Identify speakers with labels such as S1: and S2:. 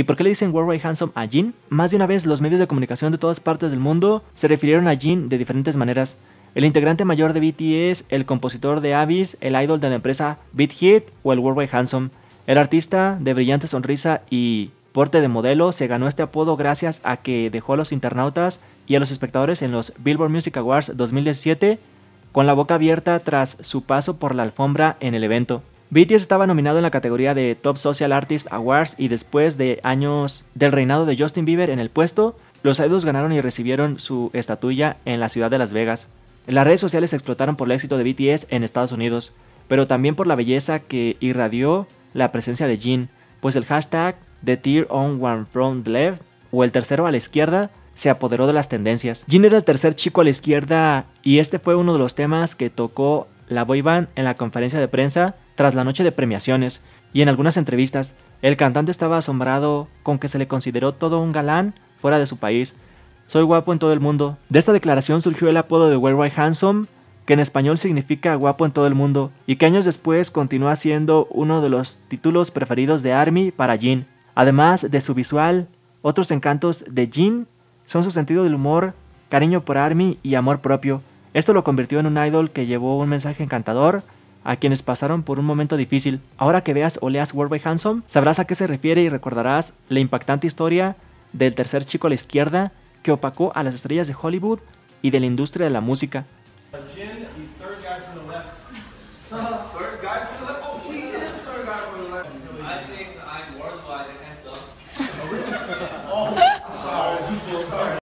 S1: ¿Y por qué le dicen Worldwide Handsome a Jin? Más de una vez los medios de comunicación de todas partes del mundo se refirieron a Jin de diferentes maneras. El integrante mayor de BTS, el compositor de Abyss, el idol de la empresa Beat Hit o el Worldwide Handsome. El artista de brillante sonrisa y porte de modelo se ganó este apodo gracias a que dejó a los internautas y a los espectadores en los Billboard Music Awards 2017 con la boca abierta tras su paso por la alfombra en el evento. BTS estaba nominado en la categoría de Top Social Artist Awards y después de años del reinado de Justin Bieber en el puesto, los idols ganaron y recibieron su estatuilla en la ciudad de Las Vegas. Las redes sociales explotaron por el éxito de BTS en Estados Unidos, pero también por la belleza que irradió la presencia de Jin, pues el hashtag The Tear on One from Left o el tercero a la izquierda se apoderó de las tendencias. Jin era el tercer chico a la izquierda y este fue uno de los temas que tocó la boy band en la conferencia de prensa tras la noche de premiaciones y en algunas entrevistas, el cantante estaba asombrado con que se le consideró todo un galán fuera de su país. Soy guapo en todo el mundo. De esta declaración surgió el apodo de Worldwide Handsome, que en español significa guapo en todo el mundo, y que años después continúa siendo uno de los títulos preferidos de Army para Jin. Además de su visual, otros encantos de Jin son su sentido del humor, cariño por Army y amor propio. Esto lo convirtió en un idol que llevó un mensaje encantador a quienes pasaron por un momento difícil. Ahora que veas o leas World by Handsome, sabrás a qué se refiere y recordarás la impactante historia del tercer chico a la izquierda que opacó a las estrellas de Hollywood y de la industria de la música.